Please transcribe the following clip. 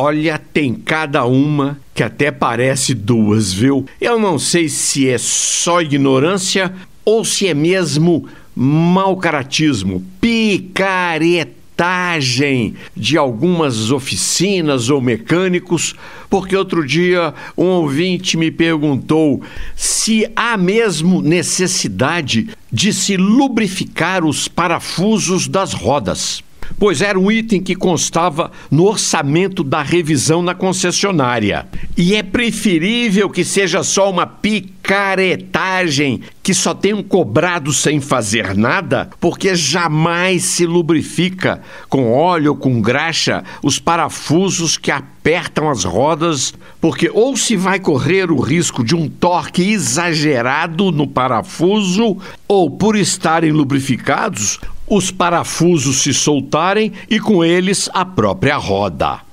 Olha, tem cada uma que até parece duas, viu? Eu não sei se é só ignorância ou se é mesmo mau caratismo, picaretagem de algumas oficinas ou mecânicos, porque outro dia um ouvinte me perguntou se há mesmo necessidade de se lubrificar os parafusos das rodas pois era um item que constava no orçamento da revisão na concessionária. E é preferível que seja só uma picaretagem que só tenham cobrado sem fazer nada, porque jamais se lubrifica com óleo ou com graxa os parafusos que apertam as rodas, porque ou se vai correr o risco de um torque exagerado no parafuso, ou por estarem lubrificados, os parafusos se soltarem e com eles a própria roda.